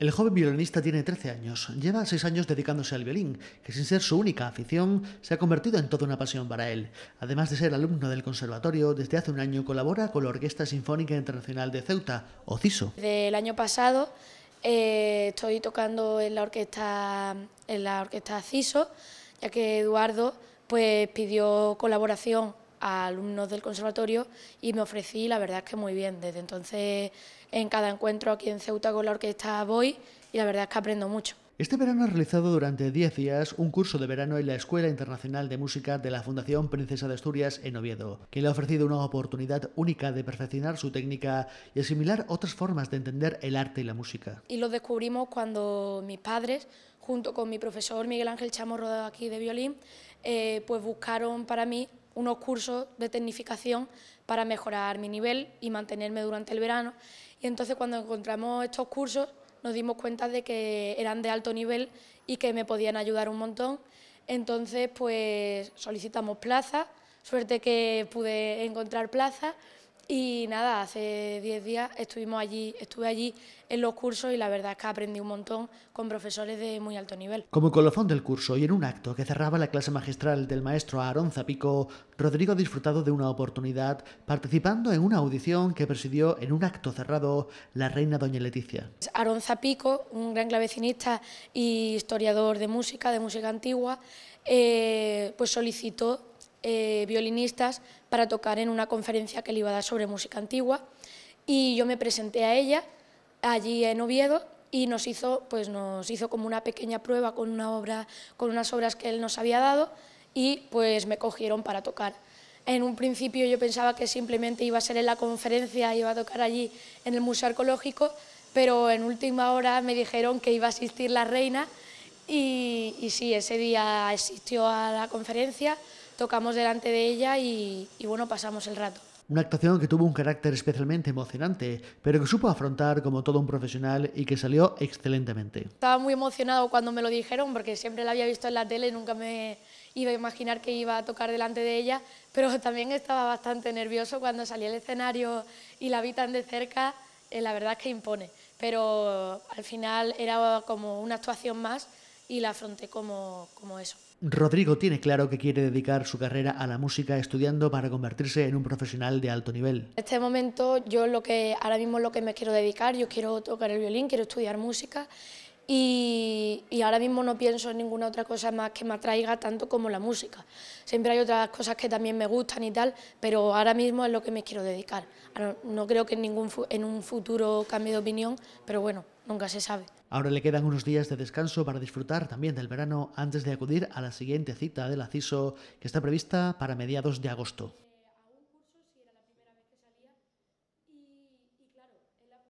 El joven violinista tiene 13 años, lleva 6 años dedicándose al violín, que sin ser su única afición, se ha convertido en toda una pasión para él. Además de ser alumno del conservatorio, desde hace un año colabora con la Orquesta Sinfónica Internacional de Ceuta, o CISO. Del año pasado eh, estoy tocando en la orquesta en la orquesta CISO, ya que Eduardo pues pidió colaboración a alumnos del conservatorio y me ofrecí, la verdad es que muy bien. Desde entonces, en cada encuentro aquí en Ceuta con la orquesta voy y la verdad es que aprendo mucho. Este verano ha realizado durante 10 días un curso de verano en la Escuela Internacional de Música de la Fundación Princesa de Asturias en Oviedo, que le ha ofrecido una oportunidad única de perfeccionar su técnica y asimilar otras formas de entender el arte y la música. Y lo descubrimos cuando mis padres, junto con mi profesor Miguel Ángel Chamorro aquí de violín, eh, pues buscaron para mí unos cursos de tecnificación para mejorar mi nivel y mantenerme durante el verano. Y entonces cuando encontramos estos cursos nos dimos cuenta de que eran de alto nivel y que me podían ayudar un montón. Entonces pues solicitamos plazas, suerte que pude encontrar plazas y nada, hace 10 días estuvimos allí, estuve allí en los cursos y la verdad es que aprendí un montón con profesores de muy alto nivel. Como colofón del curso y en un acto que cerraba la clase magistral del maestro Aarón Zapico, Rodrigo ha disfrutado de una oportunidad participando en una audición que presidió en un acto cerrado la reina doña Leticia. Aarón Zapico, un gran clavecinista y historiador de música, de música antigua, eh, pues solicitó eh, violinistas para tocar en una conferencia que le iba a dar sobre música antigua y yo me presenté a ella allí en Oviedo y nos hizo, pues nos hizo como una pequeña prueba con, una obra, con unas obras que él nos había dado y pues me cogieron para tocar. En un principio yo pensaba que simplemente iba a ser en la conferencia, iba a tocar allí en el Museo Arqueológico, pero en última hora me dijeron que iba a asistir la reina y, y sí, ese día asistió a la conferencia, tocamos delante de ella y, bueno, pasamos el rato. Una actuación que tuvo un carácter especialmente emocionante, pero que supo afrontar como todo un profesional y que salió excelentemente. Estaba muy emocionado cuando me lo dijeron, porque siempre la había visto en la tele nunca me iba a imaginar que iba a tocar delante de ella, pero también estaba bastante nervioso cuando salí al escenario y la vi tan de cerca, eh, la verdad es que impone, pero al final era como una actuación más y la afronté como eso. Rodrigo tiene claro que quiere dedicar su carrera a la música estudiando para convertirse en un profesional de alto nivel. En este momento yo lo que ahora mismo lo que me quiero dedicar, yo quiero tocar el violín, quiero estudiar música y, ahora mismo no pienso en ninguna otra cosa más que me atraiga tanto como la música. Siempre hay otras cosas que también me gustan y tal, pero ahora mismo es lo que me quiero dedicar. No, creo que ningún, en un futuro cambie de opinión, pero bueno, nunca se sabe. Ahora le quedan unos días de descanso para disfrutar también del verano antes de acudir a la siguiente cita del ACISO que está prevista para mediados de agosto.